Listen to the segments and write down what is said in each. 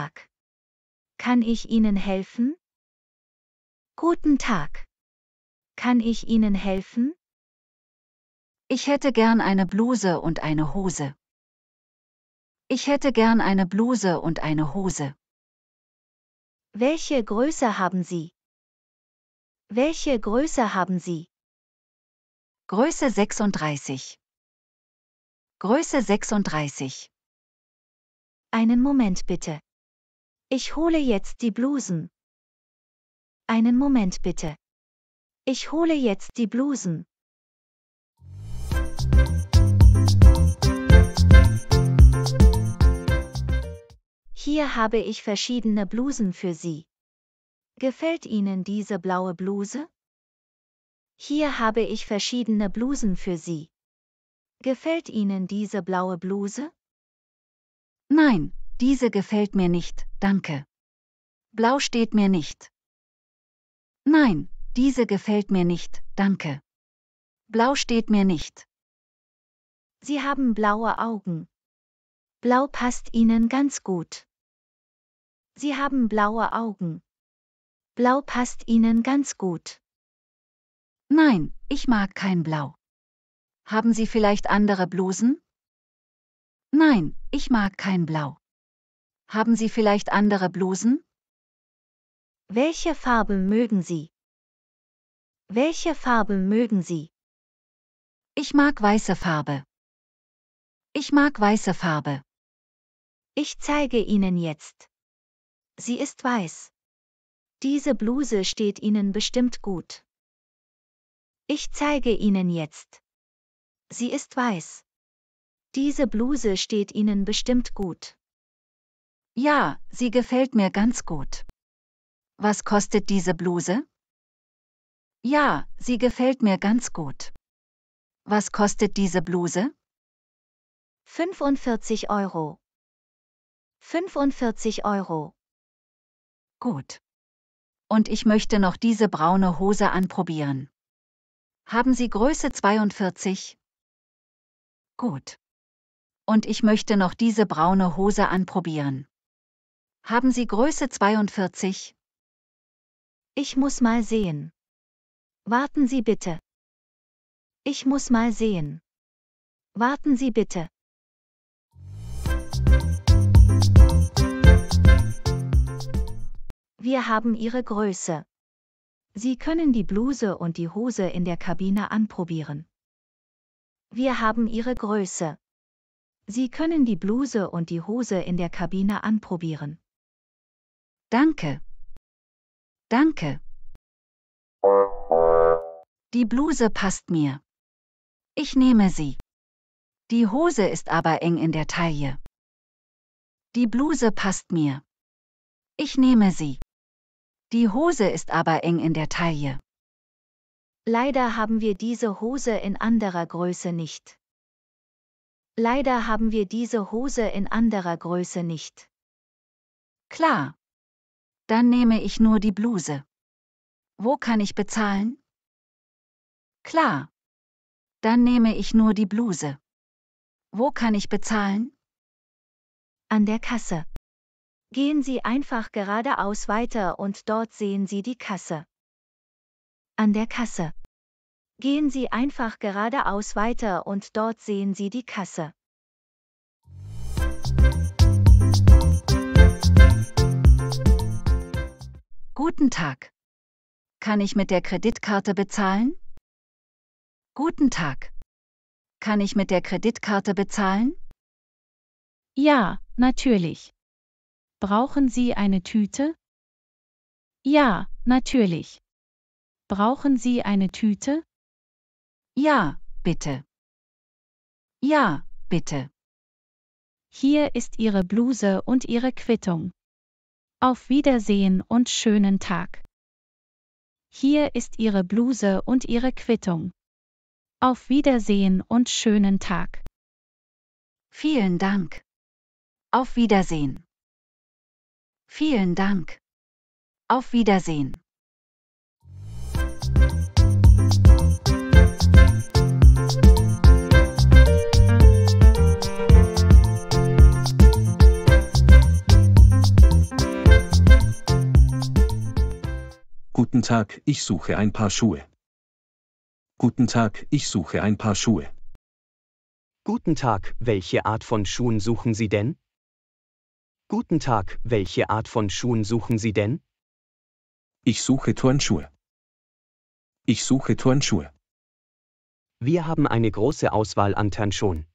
Tag. Kann ich Ihnen helfen? Guten Tag. Kann ich Ihnen helfen? Ich hätte gern eine Bluse und eine Hose. Ich hätte gern eine Bluse und eine Hose. Welche Größe haben Sie? Welche Größe haben Sie? Größe 36. Größe 36. Einen Moment bitte. Ich hole jetzt die Blusen. Einen Moment bitte. Ich hole jetzt die Blusen. Hier habe ich verschiedene Blusen für Sie. Gefällt Ihnen diese blaue Bluse? Hier habe ich verschiedene Blusen für Sie. Gefällt Ihnen diese blaue Bluse? Nein, diese gefällt mir nicht, danke. Blau steht mir nicht. Nein, diese gefällt mir nicht, danke. Blau steht mir nicht. Sie haben blaue Augen. Blau passt Ihnen ganz gut. Sie haben blaue Augen. Blau passt Ihnen ganz gut. Nein, ich mag kein Blau. Haben Sie vielleicht andere Blusen? Nein, ich mag kein Blau. Haben Sie vielleicht andere Blusen? Welche Farbe mögen Sie? Welche Farben mögen Sie? Ich mag weiße Farbe. Ich mag weiße Farbe. Ich zeige Ihnen jetzt. Sie ist weiß. Diese Bluse steht Ihnen bestimmt gut. Ich zeige Ihnen jetzt. Sie ist weiß. Diese Bluse steht Ihnen bestimmt gut. Ja, sie gefällt mir ganz gut. Was kostet diese Bluse? Ja, sie gefällt mir ganz gut. Was kostet diese Bluse? 45 Euro. 45 Euro. Gut. Und ich möchte noch diese braune Hose anprobieren. Haben Sie Größe 42? Gut. Und ich möchte noch diese braune Hose anprobieren. Haben Sie Größe 42? Ich muss mal sehen. Warten Sie bitte. Ich muss mal sehen. Warten Sie bitte. Wir haben Ihre Größe. Sie können die Bluse und die Hose in der Kabine anprobieren. Wir haben Ihre Größe. Sie können die Bluse und die Hose in der Kabine anprobieren. Danke. Danke. Die Bluse passt mir. Ich nehme sie. Die Hose ist aber eng in der Taille. Die Bluse passt mir. Ich nehme sie. Die Hose ist aber eng in der Taille. Leider haben wir diese Hose in anderer Größe nicht. Leider haben wir diese Hose in anderer Größe nicht. Klar, dann nehme ich nur die Bluse. Wo kann ich bezahlen? Klar. Dann nehme ich nur die Bluse. Wo kann ich bezahlen? An der Kasse. Gehen Sie einfach geradeaus weiter und dort sehen Sie die Kasse. An der Kasse. Gehen Sie einfach geradeaus weiter und dort sehen Sie die Kasse. Guten Tag. Kann ich mit der Kreditkarte bezahlen? Guten Tag. Kann ich mit der Kreditkarte bezahlen? Ja, natürlich. Brauchen Sie eine Tüte? Ja, natürlich. Brauchen Sie eine Tüte? Ja, bitte. Ja, bitte. Hier ist Ihre Bluse und Ihre Quittung. Auf Wiedersehen und schönen Tag. Hier ist Ihre Bluse und Ihre Quittung. Auf Wiedersehen und schönen Tag. Vielen Dank. Auf Wiedersehen. Vielen Dank. Auf Wiedersehen. Guten Tag, ich suche ein paar Schuhe. Guten Tag, ich suche ein paar Schuhe. Guten Tag, welche Art von Schuhen suchen Sie denn? Guten Tag, welche Art von Schuhen suchen Sie denn? Ich suche Turnschuhe. Ich suche Turnschuhe. Wir haben eine große Auswahl an Turnschuhen.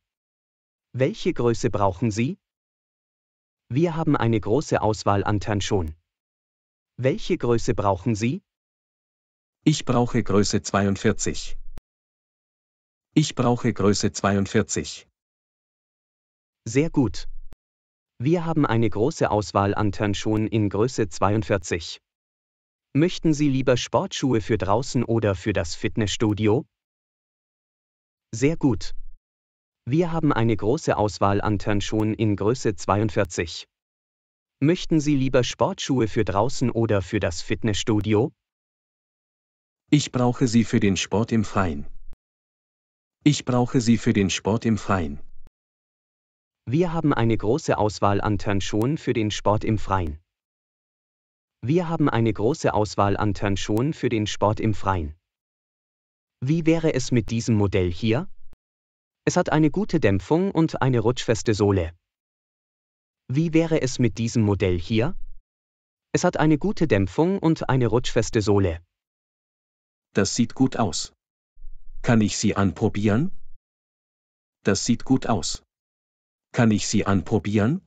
Welche Größe brauchen Sie? Wir haben eine große Auswahl an Turnschuhen. Welche Größe brauchen Sie? Ich brauche Größe 42. Ich brauche Größe 42. Sehr gut. Wir haben eine große Auswahl an Turnschuhen in Größe 42. Möchten Sie lieber Sportschuhe für draußen oder für das Fitnessstudio? Sehr gut. Wir haben eine große Auswahl an Turnschuhen in Größe 42. Möchten Sie lieber Sportschuhe für draußen oder für das Fitnessstudio? Ich brauche sie für den Sport im Freien. Ich brauche sie für den Sport im Freien. Wir haben eine große Auswahl an Turnschuhen für den Sport im Freien. Wir haben eine große Auswahl an Turnschuhen für den Sport im Freien. Wie wäre es mit diesem Modell hier? Es hat eine gute Dämpfung und eine rutschfeste Sohle. Wie wäre es mit diesem Modell hier? Es hat eine gute Dämpfung und eine rutschfeste Sohle. Das sieht gut aus. Kann ich sie anprobieren? Das sieht gut aus. Kann ich sie anprobieren?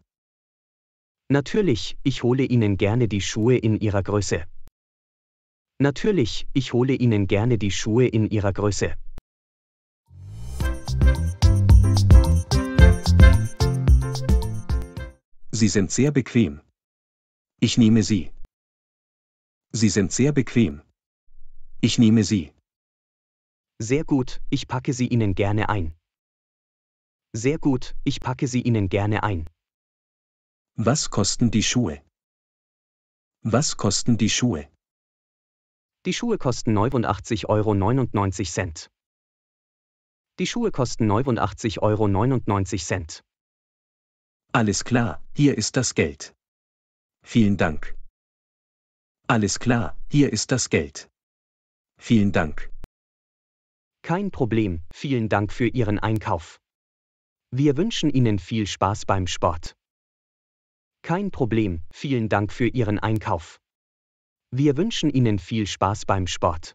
Natürlich, ich hole Ihnen gerne die Schuhe in Ihrer Größe. Natürlich, ich hole Ihnen gerne die Schuhe in Ihrer Größe. Sie sind sehr bequem. Ich nehme Sie. Sie sind sehr bequem. Ich nehme Sie. Sehr gut, ich packe sie Ihnen gerne ein. Sehr gut, ich packe sie Ihnen gerne ein. Was kosten die Schuhe? Was kosten die Schuhe? Die Schuhe kosten 89,99 Euro. Die Schuhe kosten 89,99 Euro. Alles klar, hier ist das Geld. Vielen Dank. Alles klar, hier ist das Geld. Vielen Dank. Kein Problem, vielen Dank für Ihren Einkauf. Wir wünschen Ihnen viel Spaß beim Sport. Kein Problem, vielen Dank für Ihren Einkauf. Wir wünschen Ihnen viel Spaß beim Sport.